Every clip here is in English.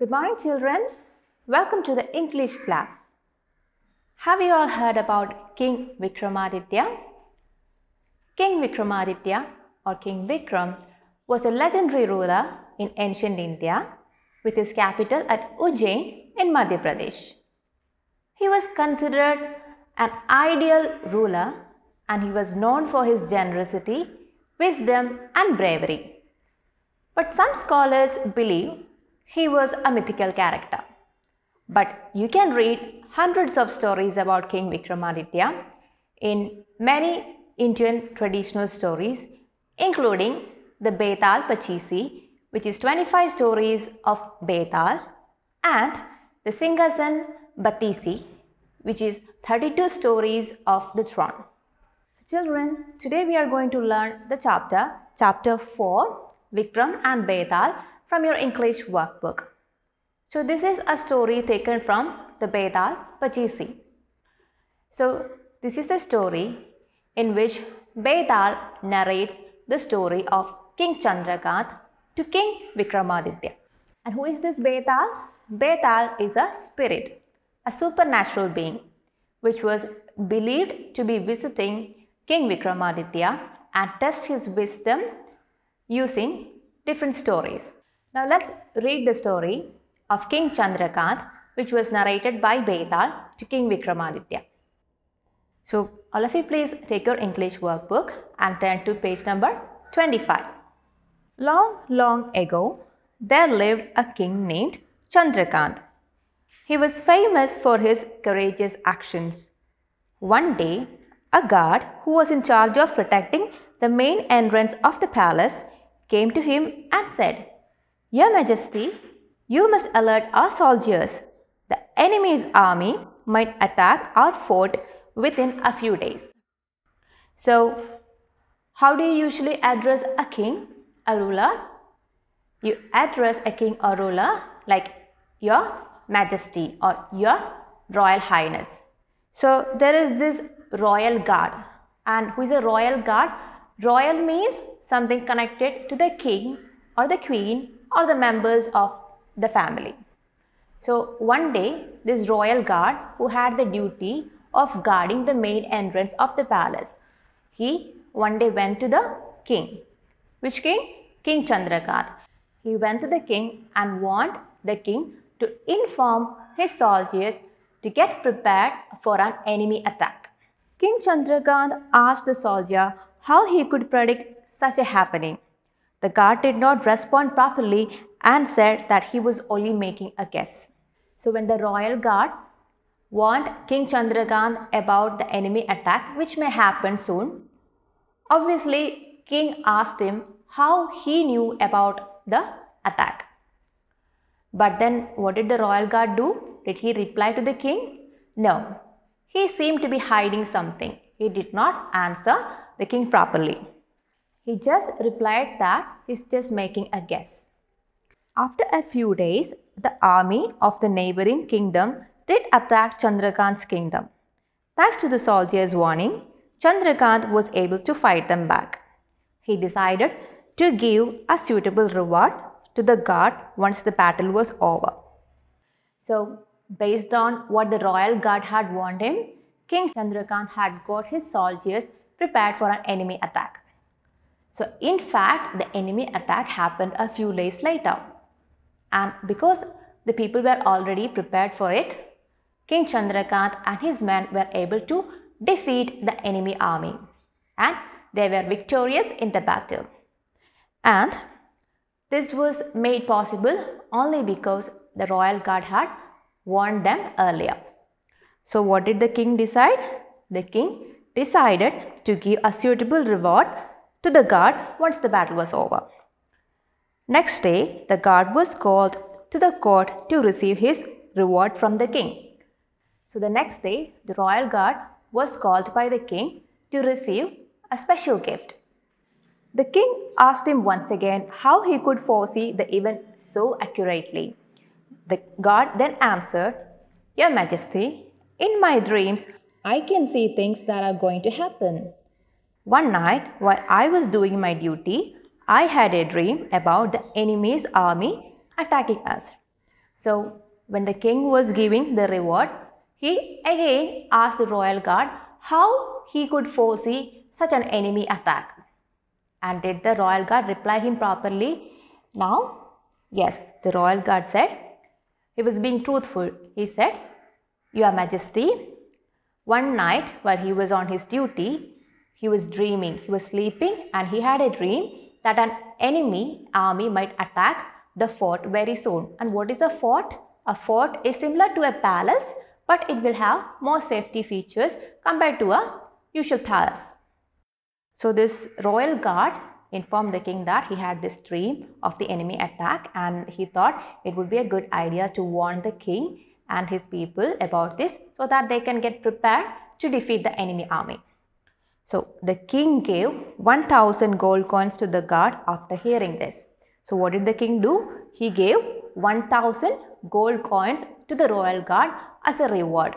Good morning children. Welcome to the English class. Have you all heard about King Vikramaditya? King Vikramaditya or King Vikram was a legendary ruler in ancient India with his capital at Ujjain in Madhya Pradesh. He was considered an ideal ruler and he was known for his generosity, wisdom and bravery. But some scholars believe he was a mythical character. But you can read hundreds of stories about King Vikramaditya in many Indian traditional stories, including the Betal Pachisi, which is 25 stories of Betal, and the Singhasan Batisi, which is 32 stories of the throne. So children, today we are going to learn the chapter, chapter 4, Vikram and Betal, from your English workbook. So this is a story taken from the Bedal Pachisi. So this is the story in which Bedal narrates the story of King Chandragat to King Vikramaditya. And who is this Bedal? Bedal is a spirit, a supernatural being which was believed to be visiting King Vikramaditya and test his wisdom using different stories. Now let's read the story of King Chandrakant, which was narrated by Betal to King Vikramaditya. So all of you please take your English workbook and turn to page number 25. Long, long ago, there lived a king named Chandrakant. He was famous for his courageous actions. One day, a guard who was in charge of protecting the main entrance of the palace came to him and said, your Majesty, you must alert our soldiers. The enemy's army might attack our fort within a few days. So, how do you usually address a king, a ruler? You address a king or ruler like Your Majesty or Your Royal Highness. So, there is this royal guard. And who is a royal guard? Royal means something connected to the king or the queen or the members of the family. So one day, this royal guard who had the duty of guarding the main entrance of the palace, he one day went to the king. Which king? King Chandragarh. He went to the king and warned the king to inform his soldiers to get prepared for an enemy attack. King Chandragarh asked the soldier how he could predict such a happening. The guard did not respond properly and said that he was only making a guess. So when the royal guard warned King Chandragan about the enemy attack which may happen soon, obviously King asked him how he knew about the attack. But then what did the royal guard do? Did he reply to the king? No. He seemed to be hiding something. He did not answer the king properly. He just replied that he's just making a guess. After a few days, the army of the neighboring kingdom did attack Chandrakant's kingdom. Thanks to the soldiers' warning, Chandrakant was able to fight them back. He decided to give a suitable reward to the guard once the battle was over. So, based on what the royal guard had warned him, King Chandrakant had got his soldiers prepared for an enemy attack. So in fact, the enemy attack happened a few days later. And because the people were already prepared for it, King Chandrakant and his men were able to defeat the enemy army and they were victorious in the battle. And this was made possible only because the royal guard had warned them earlier. So what did the king decide? The king decided to give a suitable reward to the guard once the battle was over. Next day, the guard was called to the court to receive his reward from the king. So the next day, the royal guard was called by the king to receive a special gift. The king asked him once again how he could foresee the event so accurately. The guard then answered, Your Majesty, in my dreams, I can see things that are going to happen. One night, while I was doing my duty, I had a dream about the enemy's army attacking us. So, when the king was giving the reward, he again asked the royal guard how he could foresee such an enemy attack. And did the royal guard reply him properly? Now, yes, the royal guard said, he was being truthful. He said, Your Majesty, one night while he was on his duty, he was dreaming, he was sleeping and he had a dream that an enemy army might attack the fort very soon. And what is a fort? A fort is similar to a palace but it will have more safety features compared to a usual palace. So this royal guard informed the king that he had this dream of the enemy attack and he thought it would be a good idea to warn the king and his people about this so that they can get prepared to defeat the enemy army. So the king gave 1000 gold coins to the guard after hearing this. So what did the king do? He gave 1000 gold coins to the royal guard as a reward.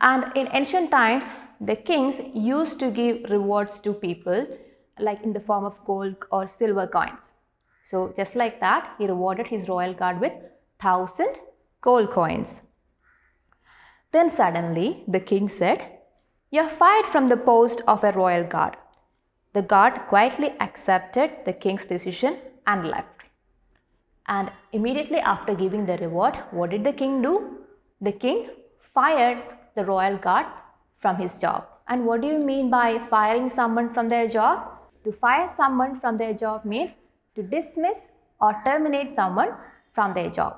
And in ancient times, the kings used to give rewards to people like in the form of gold or silver coins. So just like that, he rewarded his royal guard with 1000 gold coins. Then suddenly the king said, you're fired from the post of a royal guard. The guard quietly accepted the king's decision and left. And immediately after giving the reward, what did the king do? The king fired the royal guard from his job. And what do you mean by firing someone from their job? To fire someone from their job means to dismiss or terminate someone from their job.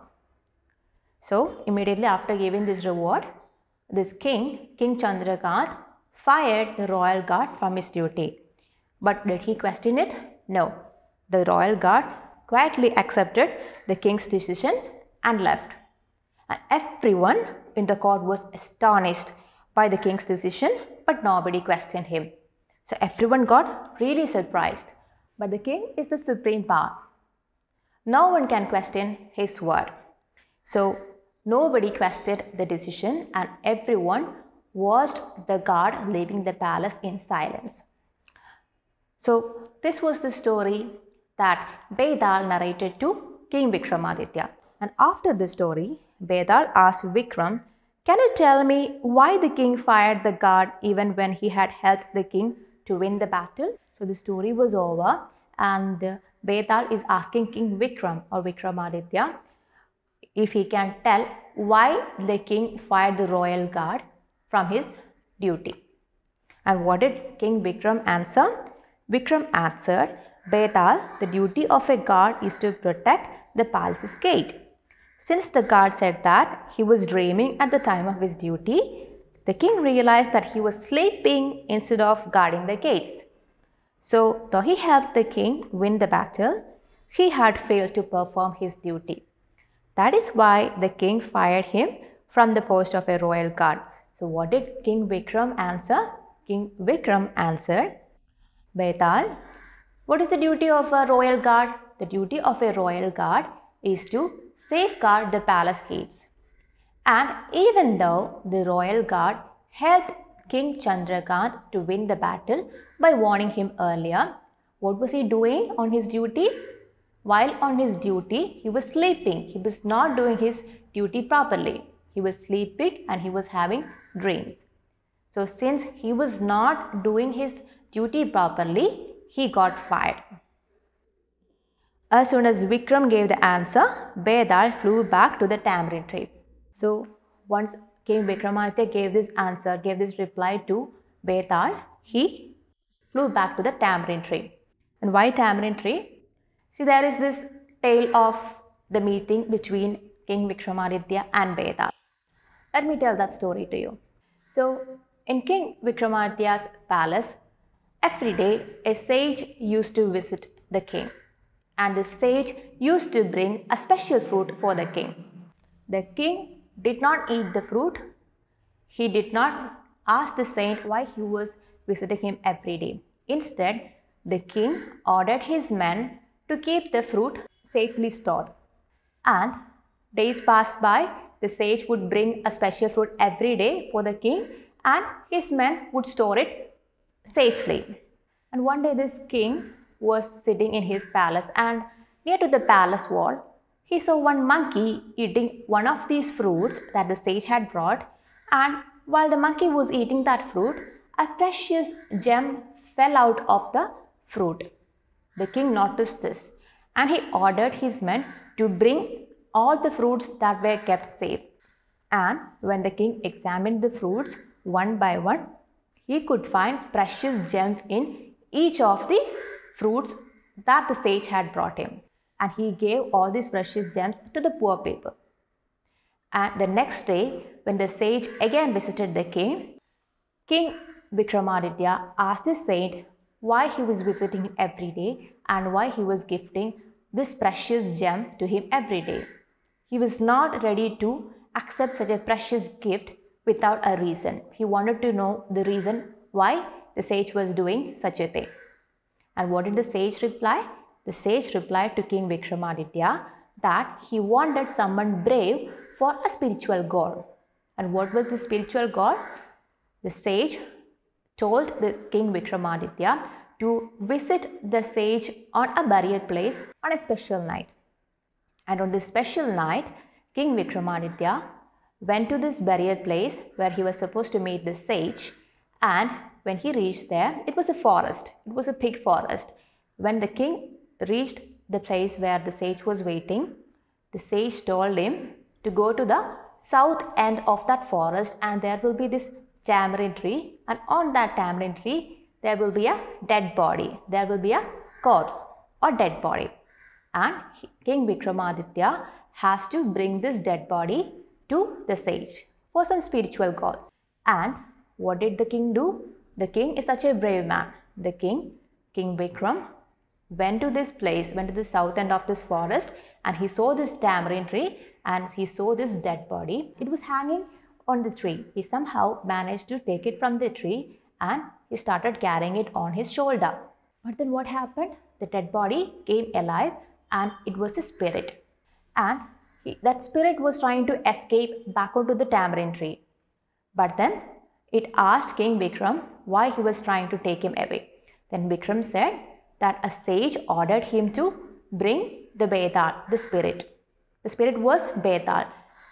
So immediately after giving this reward, this king, King Chandrakant, fired the royal guard from his duty. But did he question it? No. The royal guard quietly accepted the king's decision and left. And everyone in the court was astonished by the king's decision, but nobody questioned him. So everyone got really surprised. But the king is the supreme power. No one can question his word. So Nobody questioned the decision and everyone watched the guard leaving the palace in silence. So this was the story that Bedal narrated to King Vikramaditya. And after the story, Bedal asked Vikram, can you tell me why the king fired the guard even when he had helped the king to win the battle? So the story was over and Bedal is asking King Vikram or Vikramaditya if he can tell why the king fired the royal guard from his duty. And what did King Vikram answer? Vikram answered, Betal, the duty of a guard is to protect the palace's gate. Since the guard said that he was dreaming at the time of his duty, the king realized that he was sleeping instead of guarding the gates. So, though he helped the king win the battle, he had failed to perform his duty. That is why the king fired him from the post of a royal guard. So what did King Vikram answer? King Vikram answered, Baital, what is the duty of a royal guard? The duty of a royal guard is to safeguard the palace gates. And even though the royal guard helped King Chandrakant to win the battle by warning him earlier, what was he doing on his duty? While on his duty, he was sleeping. He was not doing his duty properly. He was sleeping and he was having dreams. So since he was not doing his duty properly, he got fired. As soon as Vikram gave the answer, Bedal flew back to the tamarind tree. So once King Vikramaditya gave this answer, gave this reply to Bedal, he flew back to the tamarind tree. And why tamarind tree? See, there is this tale of the meeting between King Vikramaditya and Beda. Let me tell that story to you. So, in King Vikramaditya's palace, every day a sage used to visit the king. And the sage used to bring a special fruit for the king. The king did not eat the fruit. He did not ask the saint why he was visiting him every day. Instead, the king ordered his men to keep the fruit safely stored. And days passed by, the sage would bring a special fruit every day for the king and his men would store it safely. And one day this king was sitting in his palace and near to the palace wall, he saw one monkey eating one of these fruits that the sage had brought and while the monkey was eating that fruit, a precious gem fell out of the fruit. The king noticed this and he ordered his men to bring all the fruits that were kept safe. And when the king examined the fruits one by one, he could find precious gems in each of the fruits that the sage had brought him. And he gave all these precious gems to the poor people. And the next day, when the sage again visited the king, King Vikramaditya asked the saint why he was visiting every day and why he was gifting this precious gem to him every day. He was not ready to accept such a precious gift without a reason. He wanted to know the reason why the sage was doing such a thing. And what did the sage reply? The sage replied to King Vikramaditya that he wanted someone brave for a spiritual goal. And what was the spiritual goal? The sage told this King Vikramaditya to visit the sage on a burial place on a special night. And on this special night, King Vikramaditya went to this burial place where he was supposed to meet the sage and when he reached there, it was a forest. It was a thick forest. When the king reached the place where the sage was waiting, the sage told him to go to the south end of that forest and there will be this tamarind tree and on that tamarind tree there will be a dead body. There will be a corpse or dead body. And King Vikramaditya has to bring this dead body to the sage for some spiritual cause And what did the king do? The king is such a brave man. The king, King Vikram, went to this place, went to the south end of this forest and he saw this tamarind tree and he saw this dead body. It was hanging on the tree. He somehow managed to take it from the tree and he started carrying it on his shoulder. But then what happened? The dead body came alive and it was a spirit. And he, that spirit was trying to escape back onto the tamarind tree. But then it asked King Vikram why he was trying to take him away. Then Vikram said that a sage ordered him to bring the Betal, the spirit. The spirit was Betal.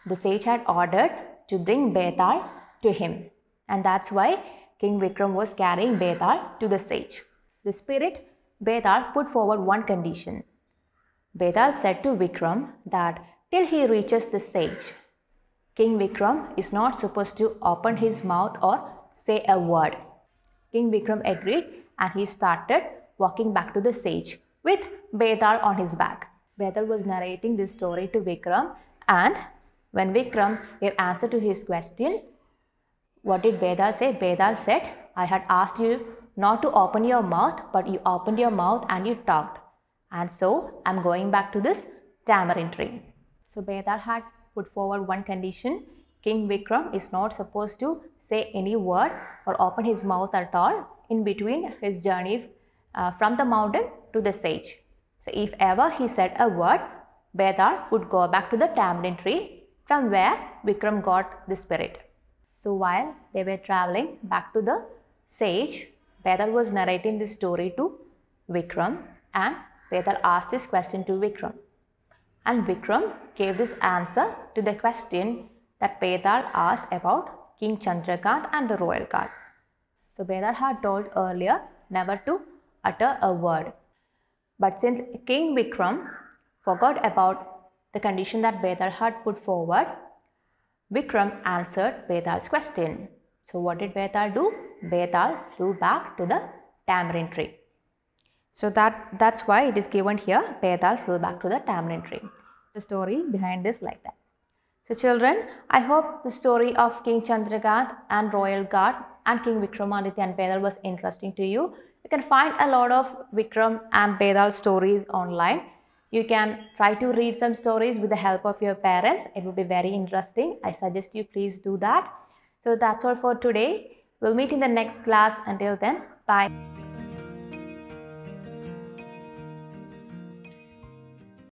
The sage had ordered to bring Betal to him. And that's why King Vikram was carrying Betal to the sage. The spirit Betal put forward one condition. Betal said to Vikram that till he reaches the sage, King Vikram is not supposed to open his mouth or say a word. King Vikram agreed and he started walking back to the sage with Betal on his back. Betal was narrating this story to Vikram and when Vikram gave answer to his question, what did Bedal say? Bedal said, I had asked you not to open your mouth, but you opened your mouth and you talked. And so I'm going back to this tamarind tree. So Bedal had put forward one condition. King Vikram is not supposed to say any word or open his mouth at all in between his journey uh, from the mountain to the sage. So if ever he said a word, Bedar would go back to the tamarind tree from where Vikram got the spirit. So while they were traveling back to the sage, Vedal was narrating this story to Vikram and Vedal asked this question to Vikram. And Vikram gave this answer to the question that Vedal asked about King Chandrakant and the royal guard. So Vedal had told earlier never to utter a word. But since King Vikram forgot about the condition that Bedar had put forward, Vikram answered Bedar's question. So what did Bedar do? Bedar flew back to the tamarind tree. So that, that's why it is given here, Bedar flew back to the tamarind tree. The story behind this like that. So children, I hope the story of King Chandragant and Royal Guard and King Vikramaditya and Bedal was interesting to you. You can find a lot of Vikram and Bedal stories online. You can try to read some stories with the help of your parents. It would be very interesting. I suggest you please do that. So that's all for today. We'll meet in the next class. Until then, bye.